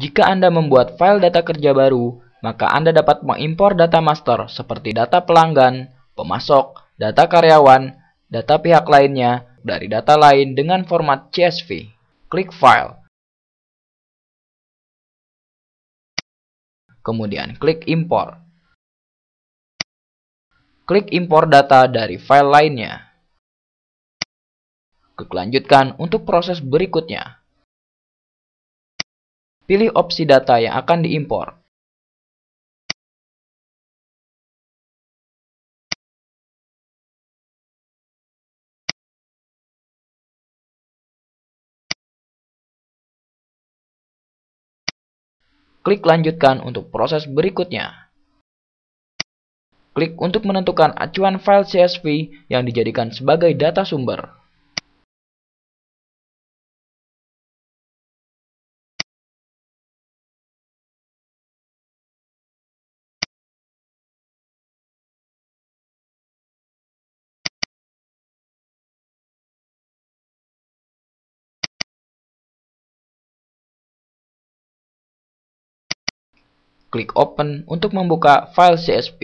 Jika Anda membuat file data kerja baru, maka Anda dapat mengimpor data master seperti data pelanggan, pemasok, data karyawan, data pihak lainnya, dari data lain dengan format CSV. Klik File. Kemudian klik Import, Klik Import data dari file lainnya. Klik lanjutkan untuk proses berikutnya. Pilih opsi data yang akan diimpor. Klik lanjutkan untuk proses berikutnya. Klik untuk menentukan acuan file CSV yang dijadikan sebagai data sumber. Klik Open untuk membuka file CSP.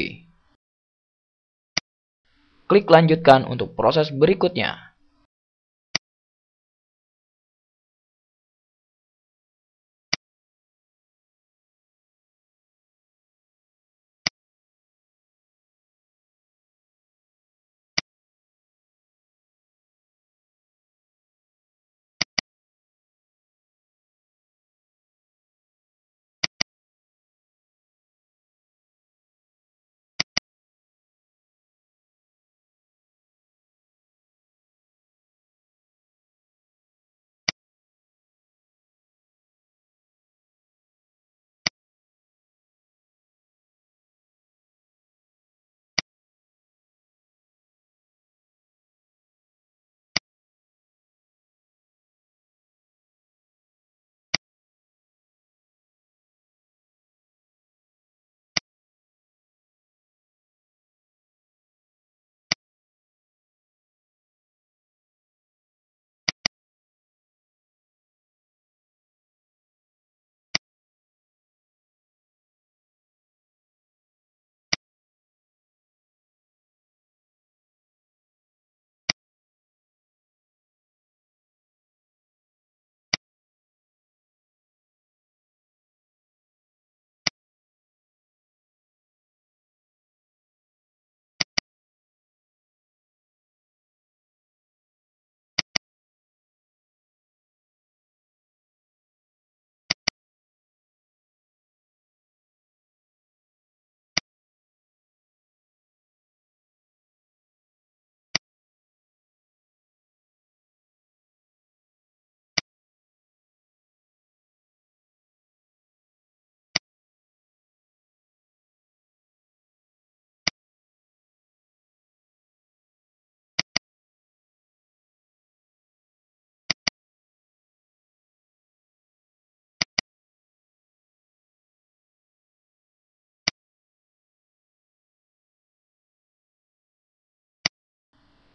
Klik Lanjutkan untuk proses berikutnya.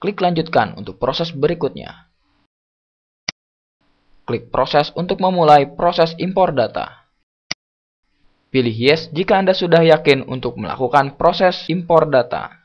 Klik lanjutkan untuk proses berikutnya. Klik proses untuk memulai proses impor data. Pilih yes jika Anda sudah yakin untuk melakukan proses impor data.